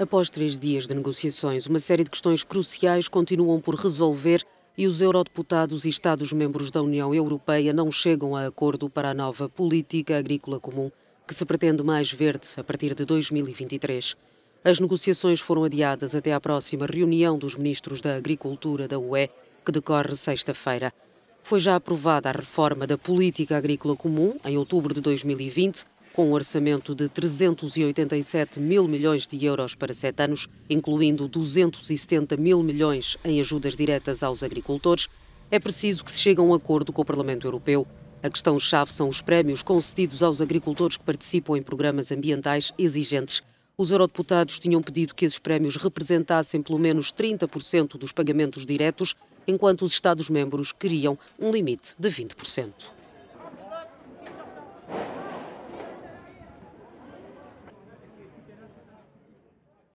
Após três dias de negociações, uma série de questões cruciais continuam por resolver e os eurodeputados e Estados-membros da União Europeia não chegam a acordo para a nova política agrícola comum, que se pretende mais verde a partir de 2023. As negociações foram adiadas até à próxima reunião dos ministros da Agricultura da UE, que decorre sexta-feira. Foi já aprovada a reforma da Política Agrícola Comum, em outubro de 2020, com um orçamento de 387 mil milhões de euros para sete anos, incluindo 270 mil milhões em ajudas diretas aos agricultores, é preciso que se chegue a um acordo com o Parlamento Europeu. A questão-chave são os prémios concedidos aos agricultores que participam em programas ambientais exigentes. Os eurodeputados tinham pedido que esses prémios representassem pelo menos 30% dos pagamentos diretos, enquanto os Estados-membros queriam um limite de 20%.